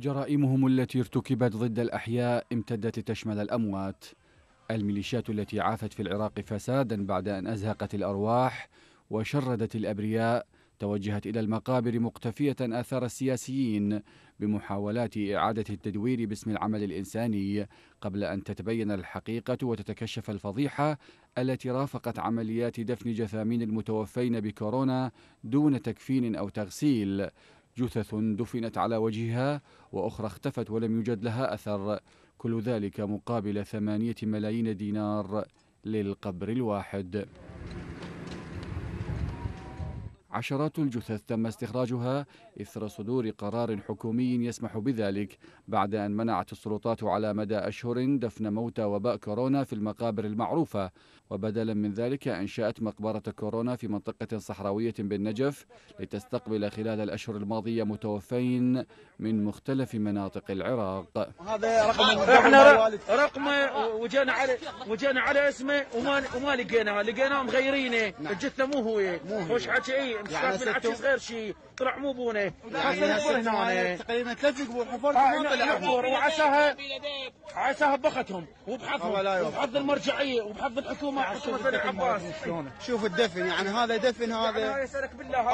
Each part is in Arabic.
جرائمهم التي ارتكبت ضد الأحياء امتدت لتشمل الأموات الميليشيات التي عافت في العراق فسادا بعد أن أزهقت الأرواح وشردت الأبرياء توجهت إلى المقابر مقتفية آثار السياسيين بمحاولات إعادة التدوير باسم العمل الإنساني قبل أن تتبين الحقيقة وتتكشف الفضيحة التي رافقت عمليات دفن جثامين المتوفين بكورونا دون تكفين أو تغسيل جثث دفنت على وجهها وأخرى اختفت ولم يوجد لها أثر كل ذلك مقابل ثمانية ملايين دينار للقبر الواحد عشرات الجثث تم استخراجها إثر صدور قرار حكومي يسمح بذلك بعد أن منعت السلطات على مدى أشهر دفن موتى وباء كورونا في المقابر المعروفة وبدلا من ذلك أنشأت مقبرة كورونا في منطقة صحراوية بالنجف لتستقبل خلال الأشهر الماضية متوفين من مختلف مناطق العراق هذا رقم احنا رقم وجينا على وجينا على اسمه وما وما لقيناه لقيناه مغيرينه نعم. الجثه مو هو مو هو وش حكي مش يعني عارف شي صغير شي طلع مو بونه هنا تقريبا ثلاث قبور حفرت قبور وعساها عساها بختهم وبحظهم وبحظ المرجعيه وبحظ الحكومه حكومه يعني عباس شوف الدفن يعني هذا دفن هذا يعني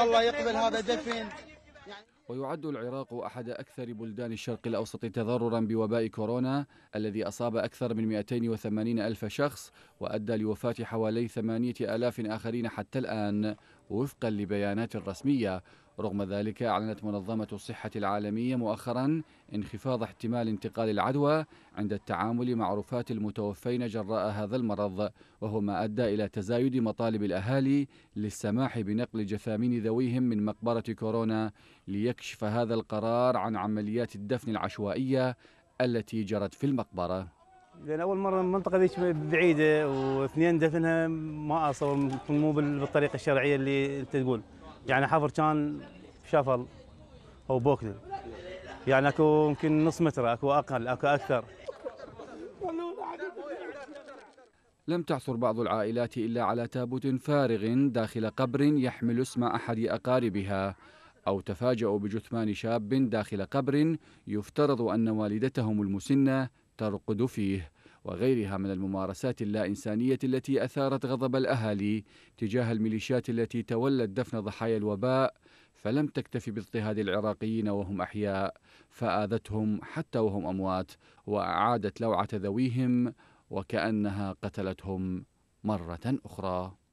الله يقبل هذا دفن ويعد العراق أحد أكثر بلدان الشرق الأوسط تضررا بوباء كورونا الذي أصاب أكثر من 280 ألف شخص وأدى لوفاة حوالي 8 ألاف آخرين حتى الآن وفقا لبيانات رسمية رغم ذلك أعلنت منظمة الصحة العالمية مؤخرا انخفاض احتمال انتقال العدوى عند التعامل مع رفات المتوفين جراء هذا المرض وهو ما أدى إلى تزايد مطالب الأهالي للسماح بنقل جثامين ذويهم من مقبرة كورونا ليكشف هذا القرار عن عمليات الدفن العشوائية التي جرت في المقبرة لان اول مره المنطقه ذيك بعيده واثنين دفنها ما اصور مو بالطريقه الشرعيه اللي انت تقول يعني حفر كان شفل او بوكن يعني اكو يمكن نص متر اكو اقل اكو اكثر لم تعثر بعض العائلات الا على تابوت فارغ داخل قبر يحمل اسم احد اقاربها او تفاجؤوا بجثمان شاب داخل قبر يفترض ان والدتهم المسنه ترقد فيه وغيرها من الممارسات اللا إنسانية التي أثارت غضب الأهالي تجاه الميليشيات التي تولت دفن ضحايا الوباء فلم تكتفي باضطهاد العراقيين وهم أحياء فآذتهم حتى وهم أموات وأعادت لوعة ذويهم وكأنها قتلتهم مرة أخرى